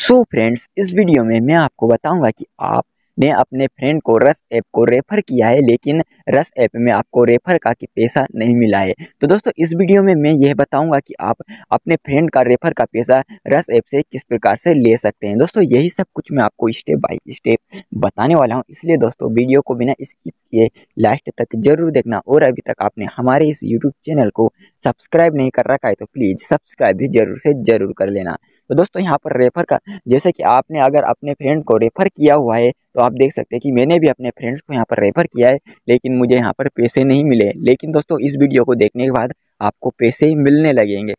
सो so friends इस video में मैं आपको बताऊंगा कि आपने अपने फ्रेंड को रस ऐप को रेफ़र किया है लेकिन रस ऐप में आपको रेफ़र का कि पैसा नहीं मिला है तो दोस्तों इस वीडियो में मैं यह बताऊंगा कि आप अपने फ्रेंड का रेफ़र का पैसा रस ऐप से किस प्रकार से ले सकते हैं दोस्तों यही सब कुछ मैं आपको स्टेप बाय स्टेप बताने वाला हूँ इसलिए दोस्तों वीडियो को बिना स्किप किए लास्ट तक जरूर देखना और अभी तक आपने हमारे इस यूट्यूब चैनल को सब्सक्राइब नहीं कर रखा है तो प्लीज़ सब्सक्राइब भी जरूर से ज़रूर कर लेना तो दोस्तों यहाँ पर रेफ़र का जैसे कि आपने अगर अपने फ्रेंड को रेफ़र किया हुआ है तो आप देख सकते हैं कि मैंने भी अपने फ्रेंड्स को यहाँ पर रेफ़र किया है लेकिन मुझे यहाँ पर पैसे नहीं मिले लेकिन दोस्तों इस वीडियो को देखने के बाद आपको पैसे मिलने लगेंगे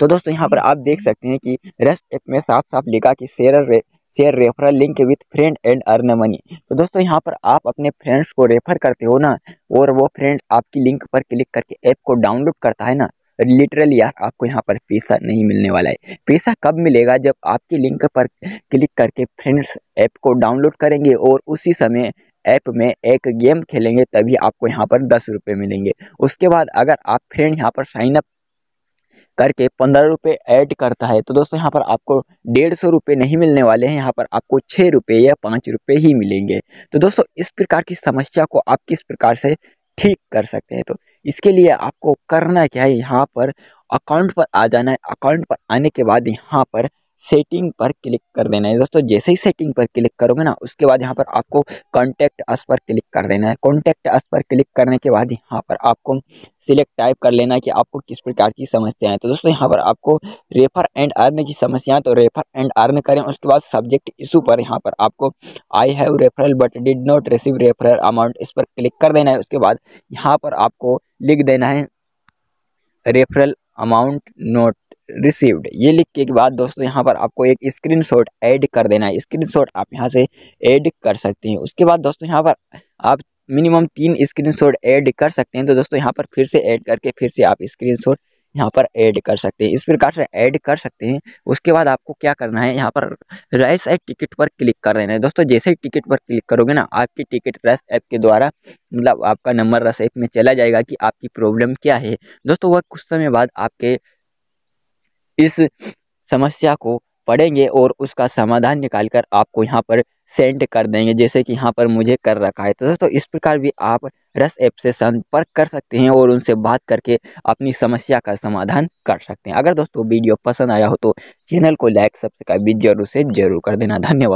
तो दोस्तों यहाँ पर आप देख सकते हैं कि रेस्ट ऐप में साफ साफ लिखा कि शेयर रे, share referral link with friend and earn money तो दोस्तों यहाँ पर आप अपने फ्रेंड्स को रेफर करते हो ना और वो फ्रेंड आपकी लिंक पर क्लिक करके ऐप को डाउनलोड करता है ना लिटरली यार आपको यहाँ पर पैसा नहीं मिलने वाला है पैसा कब मिलेगा जब आपके लिंक पर क्लिक करके फ्रेंड्स ऐप को डाउनलोड करेंगे और उसी समय ऐप में एक गेम खेलेंगे तभी आपको यहाँ पर दस रुपये मिलेंगे उसके बाद अगर आप फ्रेंड यहाँ पर साइन अप करके पंद्रह रुपये ऐड करता है तो दोस्तों यहाँ पर आपको डेढ़ सौ रुपये नहीं मिलने वाले हैं यहाँ पर आपको छः रुपये या पाँच रुपये ही मिलेंगे तो दोस्तों इस प्रकार की समस्या को आप किस प्रकार से ठीक कर सकते हैं तो इसके लिए आपको करना क्या है यहाँ पर अकाउंट पर आ जाना है अकाउंट पर आने के बाद यहाँ पर सेटिंग पर क्लिक कर देना है दोस्तों जैसे ही सेटिंग पर क्लिक करोगे ना उसके बाद यहाँ पर आपको कॉन्टैक्ट अस पर क्लिक कर देना है कॉन्टैक्ट अस पर क्लिक करने के बाद यहाँ पर आपको सिलेक्ट टाइप कर लेना है कि आपको किस प्रकार की समस्याएं तो दोस्तों यहाँ पर आपको रेफर एंड अर्न की समस्याएं तो रेफर एंड अर्न करें उसके बाद सब्जेक्ट इशू पर यहाँ पर आपको I have referral but did not receive referral amount इस पर क्लिक कर देना है उसके बाद यहाँ पर आपको लिख देना है रेफरल अमाउंट नोट रिसीव्ड ये लिख के बाद दोस्तों यहाँ पर आपको एक शॉट ऐड कर देना है शॉट आप यहाँ से ऐड कर सकते हैं उसके बाद दोस्तों यहाँ पर आप मिनिमम तीन स्क्रीनशॉट ऐड कर सकते हैं तो दोस्तों यहाँ पर फिर से ऐड करके फिर से आप स्क्रीनशॉट यहाँ पर ऐड कर सकते हैं इस प्रकार से ऐड कर सकते हैं उसके बाद आपको क्या करना है यहाँ पर रेस ऐप टिकट पर क्लिक कर देना है दोस्तों जैसे ही टिकट पर क्लिक करोगे ना आपकी टिकट रस ऐप के द्वारा मतलब आपका नंबर रस ऐप में चला जाएगा कि आपकी प्रॉब्लम क्या है दोस्तों वह कुछ समय बाद आपके इस समस्या को पढ़ेंगे और उसका समाधान निकाल कर आपको यहाँ पर सेंड कर देंगे जैसे कि यहाँ पर मुझे कर रखा है तो दोस्तों इस प्रकार भी आप रस ऐप से संपर्क कर सकते हैं और उनसे बात करके अपनी समस्या का समाधान कर सकते हैं अगर दोस्तों वीडियो पसंद आया हो तो चैनल को लाइक सब्सक्राइब भी जरूर से जरूर कर देना धन्यवाद